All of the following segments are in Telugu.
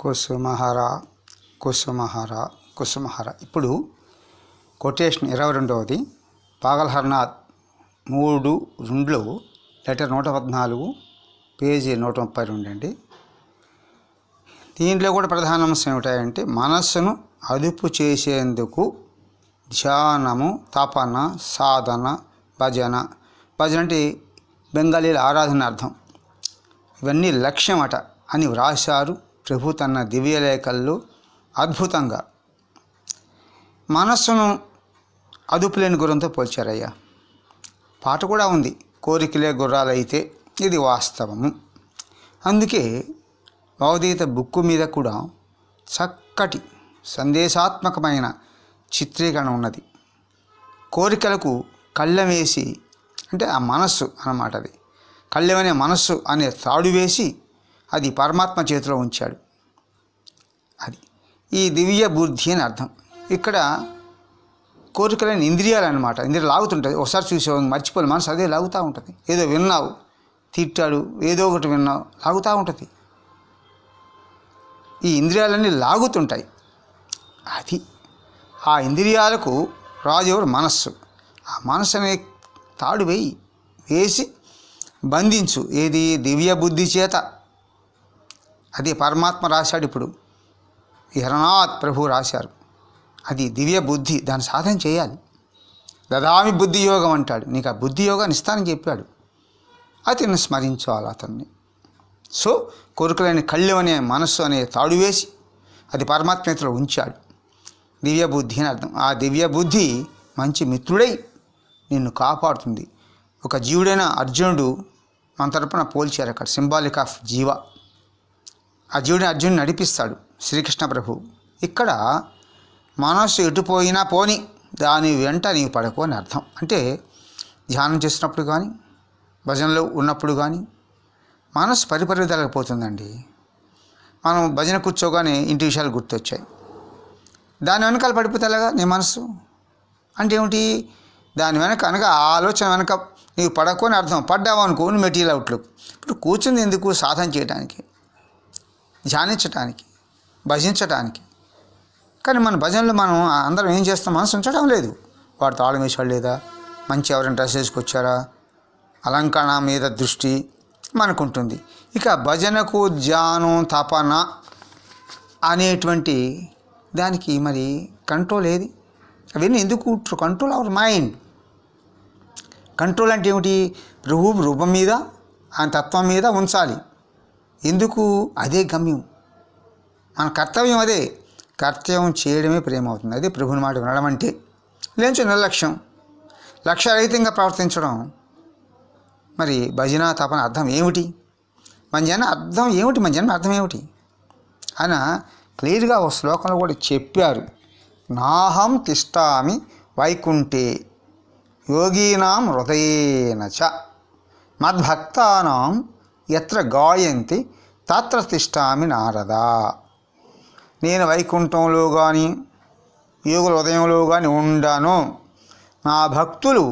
కుసుమహర కుసుమహర కుసుమహర ఇప్పుడు కొటేషన్ ఇరవై రెండవది పాగల్హర్నాథ్ మూడు రెండులో లెటర్ నూట పద్నాలుగు పేజీ నూట ముప్పై రెండు అండి దీంట్లో కూడా ప్రధాన అంశం ఏమిటంటే మనస్సును అదుపు చేసేందుకు ధ్యానము తపన సాధన భజన భజన అంటే బెంగాలీల ఆరాధన అర్థం ఇవన్నీ లక్ష్యం అట అని వ్రాశారు ప్రభు తన దివ్యలేఖలు అద్భుతంగా మనస్సును అదుపులేని గురంతో పోల్చారయ్యా పాట కూడా ఉంది కోరికలే గుర్రాలైతే ఇది వాస్తవము అందుకే భవదీత బుక్కు మీద కూడా చక్కటి సందేశాత్మకమైన చిత్రీకరణ ఉన్నది కోరికలకు కళ్ళెం వేసి అంటే ఆ మనస్సు అన్నమాట అది కళ్ళెమనే మనస్సు అనే తాడు వేసి అది పరమాత్మ చేతిలో ఉంచాడు అది ఈ దివ్య బుద్ధి అని అర్థం ఇక్కడ కోరికలైన ఇంద్రియాలు అనమాట ఇంద్రియాలు లాగుతుంటుంది ఒకసారి చూసావు మర్చిపోలే మనసు అదే లాగుతూ ఉంటుంది ఏదో విన్నావు తిట్టాడు ఏదో ఒకటి విన్నావు లాగుతూ ఉంటుంది ఈ ఇంద్రియాలన్నీ లాగుతుంటాయి అది ఆ ఇంద్రియాలకు రాజేవుడు మనస్సు ఆ మనస్సు అనే తాడు వేయి వేసి బంధించు ఏది దివ్య బుద్ధి చేత అది పరమాత్మ రాశాడు ఇప్పుడు హరనాథ్ ప్రభు రాశారు అది దివ్య బుద్ధి దాని సాధన చేయాలి దదామి బుద్ధి యోగం అంటాడు నీకు ఆ బుద్ధి యోగాన్ని ఇస్తానని చెప్పాడు అతన్ని స్మరించాలి అతన్ని సో కోరికలైన కళ్ళు అనే మనస్సు అనే తాడు వేసి అది పరమాత్మేతలో ఉంచాడు దివ్య బుద్ధి అని అర్థం ఆ దివ్య బుద్ధి మంచి మిత్రుడై నిన్ను కాపాడుతుంది ఒక జీవుడైన అర్జునుడు మన తరపున పోల్చారు అక్కడ సింబాలిక్ ఆఫ్ జీవ అర్జునుడు అర్జునుని నడిపిస్తాడు శ్రీకృష్ణ ప్రభు ఇక్కడ మనస్సు ఎటుపోయినా పోని దాని వెంట నీవు పడకు అని అర్థం అంటే ధ్యానం చేసినప్పుడు కానీ భజనలో ఉన్నప్పుడు కానీ మనసు పరిపరిదలకపోతుందండి మనం భజన కూర్చోగానే ఇంటి విషయాలు గుర్తొచ్చాయి దాని వెనకాల పడిపోతేలాగా నీ మనసు అంటే ఏమిటి దాని వెనక అనగా ఆలోచన వెనక నీవు పడకు అని అర్థం పడ్డావు అనుకో మెటీరియల్ అవుట్లు ఇప్పుడు కూర్చుంది ఎందుకు సాధన చేయడానికి ధ్యానించటానికి భజించటానికి కానీ మన భజనలు మనం అందరం ఏం చేస్తాం మనసు ఉంచడం లేదు వాడు తాళం వేసాడు లేదా మంచి ఎవరైనా డ్రెస్ వేసుకొచ్చారా అలంకరణ మీద దృష్టి మనకుంటుంది ఇక భజనకు ధ్యానం తపన అనేటువంటి దానికి మరి కంట్రోల్ ఏది అవన్నీ ఎందుకు కంట్రోల్ అవర్ మైండ్ కంట్రోల్ అంటే ఏమిటి రూపు రూపం మీద ఆయన తత్వం మీద ఉంచాలి ఎందుకు అదే గమ్యం మన కర్తవ్యం అదే కర్తవ్యం చేయడమే ప్రేమ అవుతుంది అదే ప్రభుని మాట వినడం అంటే లేచు నిర్లక్ష్యం లక్ష్యరహితంగా ప్రవర్తించడం మరి భజన తపన అర్థం ఏమిటి మన జన్మ అర్థం ఏమిటి మన జన్మ అర్థం ఏమిటి ఆయన క్లియర్గా ఓ శ్లోకంలో కూడా చెప్పారు నాహం తిష్టామి వైకుంఠే యోగీనాం హృదయనచ చ మద్భక్తానాం ఎత్ర గాయంతి తత్ర తిష్టామి నారద నేను వైకుంఠంలో కానీ యోగుల ఉదయంలో కానీ ఉండాను నా భక్తులు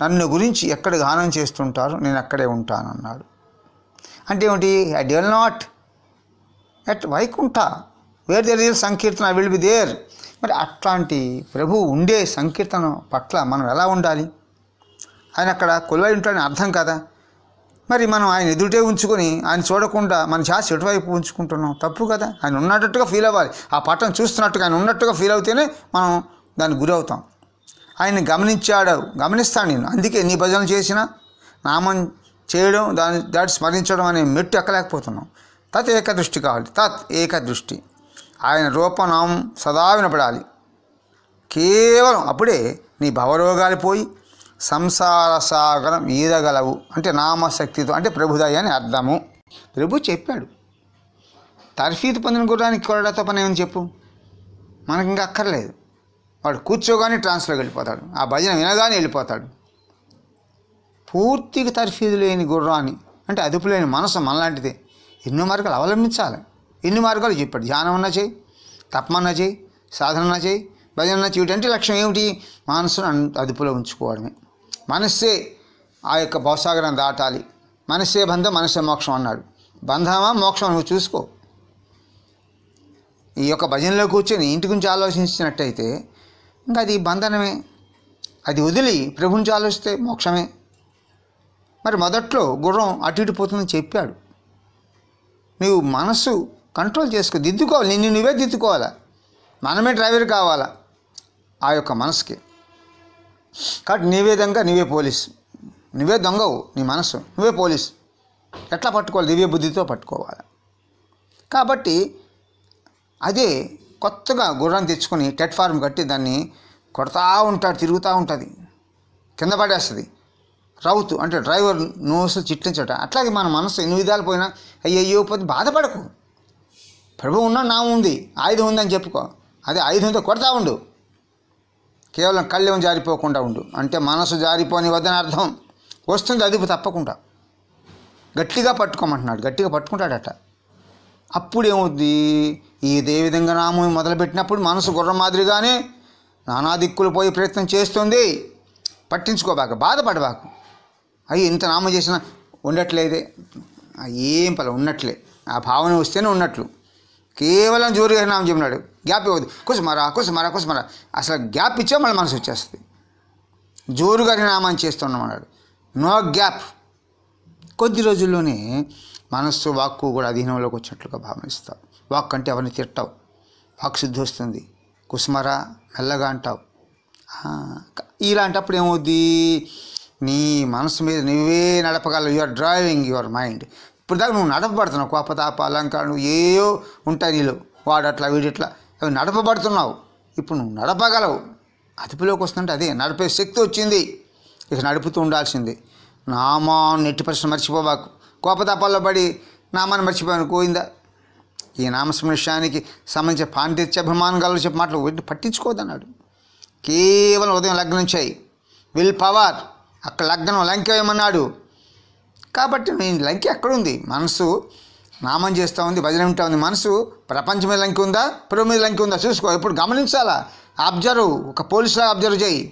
నన్ను గురించి ఎక్కడ గానం చేస్తుంటారు నేను అక్కడే అన్నాడు అంటే ఏమిటి I dwell not at Vaikuntha where there is sankirtana I will be there మరి అట్లాంటి ప్రభు ఉండే సంకీర్తన పట్ల మనం ఎలా ఉండాలి ఆయన అక్కడ కొలువై ఉంటాడని అర్థం కదా మరి మనం ఆయన ఎదుటే ఉంచుకొని ఆయన చూడకుండా మన ఛాస్ ఎటువైపు ఉంచుకుంటున్నాం తప్పు కదా ఆయన ఉన్నట్టుగా ఫీల్ అవ్వాలి ఆ పాఠం చూస్తున్నట్టుగా ఆయన ఉన్నట్టుగా ఫీల్ అవుతేనే మనం దానికి గురి అవుతాం ఆయన గమనించాడు గమనిస్తాను నేను అందుకే నీ భజన చేసిన నామం చేయడం దాని దాటి స్మరించడం అనే మెట్టు ఎక్కలేకపోతున్నాం తత్ ఏకదృష్టి కావాలి తత్ ఏకదృష్టి ఆయన రూపనామం సదా వినపడాలి కేవలం అప్పుడే నీ భవరోగాలు పోయి సంసార సాగరం ఈదగలవు అంటే నామశక్తితో అంటే ప్రభుదయ అని అర్థము ప్రభు చెప్పాడు తర్ఫీదు పొందిన గుర్రానికి కొరడాతో పని ఏమని చెప్పు మనకి ఇంకా అక్కర్లేదు వాడు కూర్చోగానే ట్రాన్స్లోకి వెళ్ళిపోతాడు ఆ భజన వినగానే వెళ్ళిపోతాడు పూర్తిగా తర్ఫీదు లేని గుర్రాన్ని అంటే అదుపు లేని మనసు మనలాంటిదే ఎన్నో మార్గాలు అవలంబించాలి ఎన్ని మార్గాలు చెప్పాడు ధ్యానం అన్న చేయి తపమన్నా చేయి సాధన చేయి భజన చేయటంటే లక్ష్యం ఏమిటి మనసును అదుపులో ఉంచుకోవడమే మనస్సే ఆ యొక్క భవసాగరం దాటాలి మనస్సే బంధం మనస్సే మోక్షం అన్నాడు బంధమా మోక్షం నువ్వు చూసుకో ఈ యొక్క భజనలో కూర్చొని ఇంటి గురించి ఆలోచించినట్టయితే ఇంకా అది బంధనమే అది వదిలి ప్రభుంచి ఆలోచిస్తే మోక్షమే మరి మొదట్లో గుర్రం అటు ఇటు పోతుందని చెప్పాడు నువ్వు మనసు కంట్రోల్ చేసుకో దిద్దుకోవాలి నిన్ను నువ్వే దిద్దుకోవాలా మనమే డ్రైవర్ కావాలా ఆ యొక్క మనసుకి కాబట్టి నీవే దొంగ నీవే పోలీస్ నువ్వే దొంగవు నీ మనసు నువ్వే పోలీస్ ఎట్లా పట్టుకోవాలి దివ్య బుద్ధితో పట్టుకోవాలి కాబట్టి అదే కొత్తగా గుర్రం తెచ్చుకొని టెట్ ఫార్మ్ కట్టి దాన్ని కొడతా ఉంటాడు తిరుగుతూ ఉంటుంది కింద పడేస్తుంది రౌతు అంటే డ్రైవర్ నోసు చిట్టించట అట్లాగే మన మనసు ఎన్ని విధాలు పోయినా అయ్యో పోతే బాధపడకు ప్రభు ఉన్నా నా ఉంది ఆయుధం ఉందని చెప్పుకో అదే ఆయుధంతో కొడతా ఉండు కేవలం కళ్ళెం జారిపోకుండా ఉండు అంటే మనసు జారిపోని వద్దని అర్థం వస్తుంది అదుపు తప్పకుండా గట్టిగా పట్టుకోమంటున్నాడు గట్టిగా పట్టుకుంటాడట అప్పుడేమవుద్ది ఇదే విధంగా నామం మొదలుపెట్టినప్పుడు మనసు గుర్రం మాదిరిగానే నానా దిక్కులు పోయి ప్రయత్నం చేస్తుంది పట్టించుకోబాక బాధపడబాకు అయ్యి ఇంత నామం చేసినా ఉండట్లేదే ఏం పల ఉన్నట్లే ఆ భావన వస్తేనే ఉన్నట్లు కేవలం జోరుగా నామం చెప్పినాడు గ్యాప్ ఇవ్వదు కుసుమరా కుసుమరా కుసుమరా అసలు గ్యాప్ ఇచ్చే మళ్ళీ మనసు వచ్చేస్తుంది జోరుగా నామం చేస్తున్నాం అన్నాడు నో గ్యాప్ కొద్ది రోజుల్లోనే మనస్సు వాక్కు కూడా అధీనంలోకి వచ్చినట్లుగా భావిస్తావు వాక్ అంటే ఎవరిని తిట్టావు వాక్ శుద్ధి వస్తుంది కుసుమరా మెల్లగా అంటావు ఇలాంటప్పుడు ఏమవుద్ది నీ మనసు మీద నువ్వే నడపగలవు you are driving your mind ఇప్పుడు దాకా నువ్వు నడపబడుతున్నావు కోపతాప అలంకారం ఏయో ఉంటాయి నీళ్ళు వాడట్లా వీడిట్లా అవి నడపబడుతున్నావు ఇప్పుడు నువ్వు నడపగలవు అదుపులోకి వస్తుంటే అదే నడిపే శక్తి వచ్చింది ఇక నడుపుతూ ఉండాల్సింది నామా నెట్టి ప్రశ్న మర్చిపోబాకు కోపతాపాల్లో పడి నామాన్ని మర్చిపోయాను కోయిందా ఈ నామస్మృష్యానికి సంబంధించిన అభిమానం గల చెప్పి మాటలు వీటిని పట్టించుకోదన్నాడు కేవలం ఉదయం లగ్నం చేయి విల్ పవర్ అక్కడ లగ్నం లంకేయమన్నాడు కాబట్టి నీ లంకి ఎక్కడుంది మనసు నామం చేస్తూ ఉంది భజన ఉంటా ఉంది మనసు ప్రపంచం మీద లంకి ఉందా పురుగు మీద లంకి ఉందా చూసుకో ఇప్పుడు గమనించాలా అబ్జర్వ్ ఒక పోలీసులాగా అబ్జర్వ్ చేయి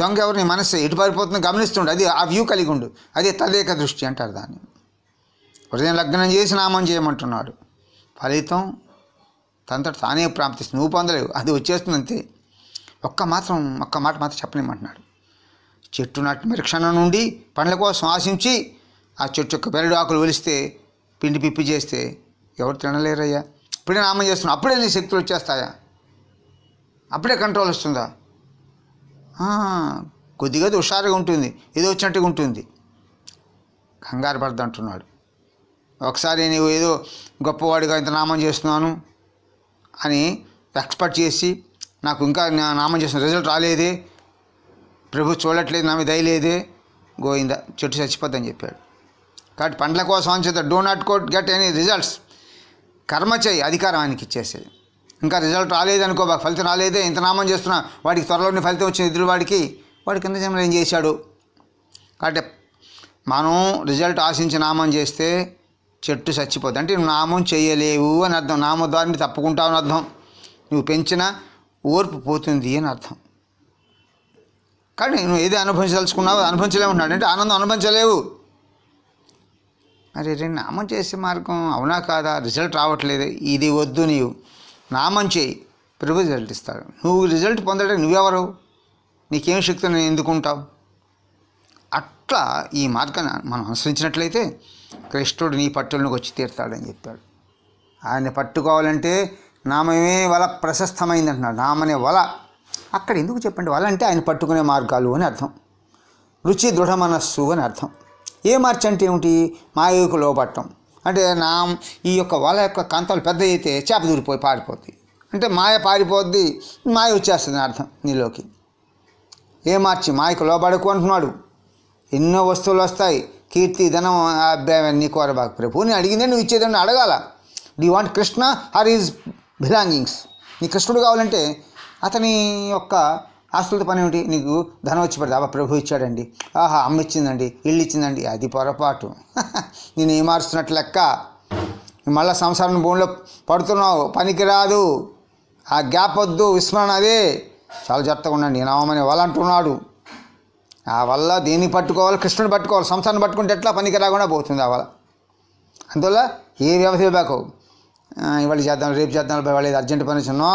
దొంగ ఎవరు నీ మనసు ఎటు పారిపోతుందో గమనిస్తుండు అది ఆ వ్యూ కలిగి ఉండు అది తదేక దృష్టి అంటారు దాన్ని హృదయం లగ్నం చేసి నామం చేయమంటున్నాడు ఫలితం తనతో తానే ప్రాప్తిస్తుంది నువ్వు పొందలేవు అది వచ్చేస్తుంది అంతే ఒక్క మాత్రం ఒక్క మాట మాత్రం చెప్పలేమంటున్నాడు చెట్టు నాటి క్షణం నుండి పండ్ల కోసం ఆశించి ఆ చెట్టు యొక్క బెరడు ఆకులు వెలిస్తే పిండి పిప్పి చేస్తే ఎవరు తినలేరయ్యా ఇప్పుడే నామం చేస్తున్నా అప్పుడే నీ శక్తులు వచ్చేస్తాయా అప్పుడే కంట్రోల్ వస్తుందా కొద్దిగా హుషారుగా ఉంటుంది ఏదో వచ్చినట్టుగా ఉంటుంది కంగారు పడద్దు అంటున్నాడు ఒకసారి నీవు ఏదో గొప్పవాడిగా ఇంత నామం చేస్తున్నాను అని ఎక్స్పర్ట్ చేసి నాకు ఇంకా నామం చేసిన రిజల్ట్ రాలేదే ప్రభు చూడట్లేదు నా దయలేదే దయలేదు గోయిందా చెట్టు చచ్చిపోద్దని చెప్పాడు కాబట్టి పండ్ల కోసం అంచేత do not got get any results కర్మ చేయి అధికారం ఆయనకి ఇచ్చేసేది ఇంకా రిజల్ట్ రాలేదనుకో బాగా ఫలితం రాలేదే ఇంత నామం చేస్తున్నా వాడికి త్వరలోనే ఫలితం వచ్చిన ఎదురు వాడికి వాడి కింద జన్మలు ఏం చేశాడు కాబట్టి మనం రిజల్ట్ ఆశించి నామం చేస్తే చెట్టు చచ్చిపోద్ది అంటే నువ్వు నామం చేయలేవు అని అర్థం ద్వారా తప్పుకుంటావు అని అర్థం నువ్వు పెంచిన ఓర్పు పోతుంది అని అర్థం కానీ నువ్వు ఏది అనుభవించదలుచుకున్నావు అనుభవించలేమంటున్నాడు అంటే ఆనందం అనుభవించలేవు మరి రే నామం చేసే మార్గం అవునా కాదా రిజల్ట్ రావట్లేదు ఇది వద్దు నీవు నామం చేయి ప్రభు రిజల్ట్ ఇస్తాడు నువ్వు రిజల్ట్ పొందడానికి నువ్వెవరు నీకేం శక్తి నేను ఎందుకుంటావు అట్లా ఈ మార్గాన్ని మనం అనుసరించినట్లయితే కృష్ణుడు నీ పట్టులను వచ్చి తీరుతాడని చెప్పాడు ఆయన పట్టుకోవాలంటే నామే వల ప్రశస్తమైంది అంటున్నాడు నామనే వల అక్కడ ఎందుకు చెప్పండి వాళ్ళంటే ఆయన పట్టుకునే మార్గాలు అని అర్థం రుచి మనస్సు అని అర్థం ఏ మార్చి అంటే ఏమిటి మాయకు లోపట్టం అంటే నా ఈ యొక్క వాళ్ళ యొక్క కాంతాలు పెద్ద అయితే చేప దూరిపోయి పారిపోద్ది అంటే మాయ పారిపోద్ది మాయ వచ్చేస్తుంది అర్థం నీలోకి ఏ మార్చి మాయకు లోబడకు అంటున్నాడు ఎన్నో వస్తువులు వస్తాయి కీర్తి ధనం అన్నీ కోరబాకు ప్రభు నేను అడిగిందే నువ్వు ఇచ్చేదాన్ని అడగాల the want Krishna or his belongings నీ కృష్ణుడు కావాలంటే అతని యొక్క ఆస్తులతో పని ఏమిటి నీకు ధనం వచ్చి పడితే అబ్బా ప్రభు ఇచ్చాడండి ఆహా అమ్మ ఇచ్చిందండి ఇల్లు ఇచ్చిందండి అది పొరపాటు నేను ఏమారుస్తున్నట్లు లెక్క మళ్ళీ సంసారం భూమిలో పడుతున్నావు పనికిరాదు ఆ గ్యాప్ వద్దు విస్మరణ అదే చాలా జాగ్రత్తగా ఉండండి నామని వాళ్ళు అంటున్నాడు ఆ వల్ల దేన్ని పట్టుకోవాలి కృష్ణుని పట్టుకోవాలి సంసారం పట్టుకుంటే ఎట్లా పనికి రాకుండా పోతుంది ఆ వల్ల అందువల్ల ఏ వ్యవస్థ బాకు ఇవాళ చేద్దాం రేపు చేద్దాం వాళ్ళు అర్జెంటు పని వచ్చినా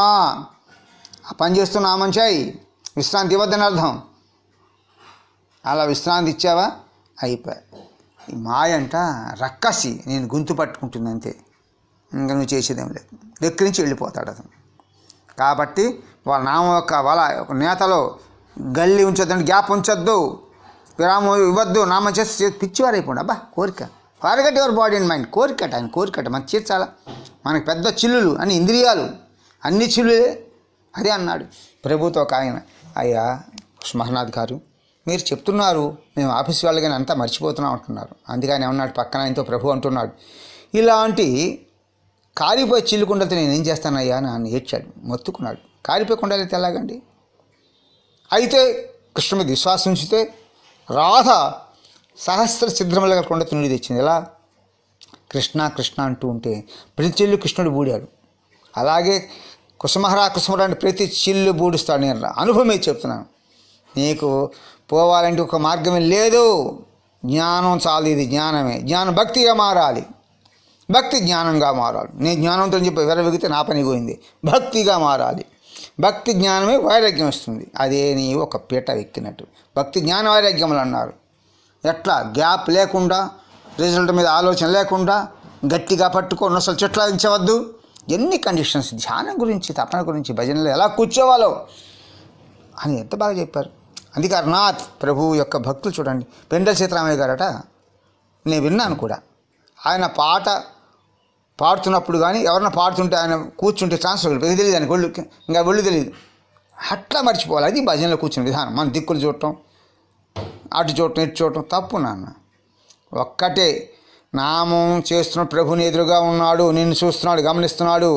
ఆ పని చేస్తున్నా ఆ మంచాయి విశ్రాంతి ఇవ్వద్దని అర్థం అలా విశ్రాంతి ఇచ్చావా అయిపోయా ఈ మాయ అంట రక్కసి నేను గుంతు పట్టుకుంటుంది అంతే ఇంకా నువ్వు చేసేదేం లేదు నుంచి వెళ్ళిపోతాడు అతను కాబట్టి వాళ్ళ నామం యొక్క వాళ్ళ నేతలో గల్లి ఉంచొద్దండి గ్యాప్ ఉంచొద్దు విరామం ఇవ్వద్దు నామం చేసి పిచ్చివారైపోండి అబ్బా కోరిక forget your body and mind కోరికట ఆయన కోరికట మంచి తీర్చాలా మనకు పెద్ద చిల్లులు అని ఇంద్రియాలు అన్ని చిల్లులే అదే అన్నాడు ప్రభుతో ఒక ఆయన అయ్యా మహనాథ్ గారు మీరు చెప్తున్నారు మేము ఆఫీస్ వాళ్ళకి అంతా మర్చిపోతున్నాం అంటున్నారు అందుకని ఏమన్నాడు పక్కన ఆయనతో ప్రభు అంటున్నాడు ఇలాంటి కారిపోయి చిల్లుకుండలతో నేను ఏం చేస్తానయ్యా అని ఏడ్చాడు మొత్తుకున్నాడు కారిపోయి కుండలైతే ఎలాగండి అయితే కృష్ణ మీద విశ్వాసం ఉంచితే రాధ సహస్ర ఛిద్రములుగా కొండ తిండి తెచ్చింది ఎలా కృష్ణ కృష్ణ అంటూ ఉంటే ప్రతి చెల్లు కృష్ణుడు బూడాడు అలాగే కుసుమహరా కుసుమరాని ప్రతి చిల్లు బూడుస్తాడు నేను అనుభవమే చెప్తున్నాను నీకు పోవాలంటే ఒక మార్గమే లేదు జ్ఞానం చాలు ఇది జ్ఞానమే జ్ఞానం భక్తిగా మారాలి భక్తి జ్ఞానంగా మారాలి నేను జ్ఞానంతో చెప్పి విరవిగితే నా పని పోయింది భక్తిగా మారాలి భక్తి జ్ఞానమే వైరాగ్యం వస్తుంది అదే నీ ఒక పీట ఎక్కినట్టు భక్తి జ్ఞాన వైరాగ్యములు అన్నారు ఎట్లా గ్యాప్ లేకుండా రిజల్ట్ మీద ఆలోచన లేకుండా గట్టిగా పట్టుకొని అసలు చెట్లాదించవద్దు ఎన్ని కండిషన్స్ ధ్యానం గురించి తపన గురించి భజనలో ఎలా కూర్చోవాలో అని ఎంత బాగా చెప్పారు అందుకారు నాథ్ ప్రభు యొక్క భక్తులు చూడండి పెండల సీతారామయ్య గారట నేను విన్నాను కూడా ఆయన పాట పాడుతున్నప్పుడు కానీ ఎవరన్నా పాడుతుంటే ఆయన కూర్చుంటే ట్రాన్స్ఫర్ ఇది తెలియదు ఆయనకు ఒళ్ళు ఇంకా ఒళ్ళు తెలియదు అట్లా మర్చిపోవాలి అది భజనలో కూర్చున్న విధానం మన దిక్కులు చూడటం అటు చూడటం ఇటు చూడటం తప్పు నాన్న ఒక్కటే నామం చేస్తున్న ప్రభుని ఎదురుగా ఉన్నాడు నిన్ను చూస్తున్నాడు గమనిస్తున్నాడు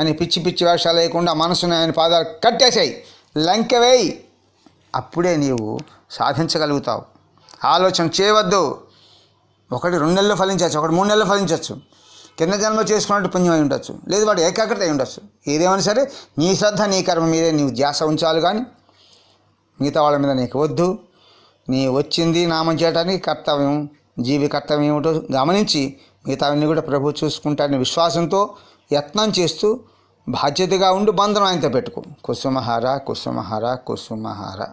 అని పిచ్చి పిచ్చి వేషాలు లేకుండా మనసుని ఆయన పాదాలు కట్టేసాయి లంకెవేయి అప్పుడే నీవు సాధించగలుగుతావు ఆలోచన చేయవద్దు ఒకటి రెండు నెలలు ఫలించవచ్చు ఒకటి మూడు నెలలు ఫలించవచ్చు కింద జన్మ చేసుకున్నట్టు పుణ్యం అయి ఉండొచ్చు లేదు వాడు ఏకాగ్రత అయి ఉండొచ్చు ఏదేమైనా సరే నీ శ్రద్ధ నీ కర్మ మీదే నీవు ధ్యాస ఉంచాలి కానీ మిగతా వాళ్ళ మీద నీకు వద్దు నీ వచ్చింది నామం చేయడానికి కర్తవ్యం జీవి కర్తవ్యం ఏమిటో గమనించి మిగతావన్నీ కూడా ప్రభు చూసుకుంటాడని విశ్వాసంతో యత్నం చేస్తూ బాధ్యతగా ఉండి బంధం ఆయనతో పెట్టుకో కుసుమహార కుసుమహార కుసుమహార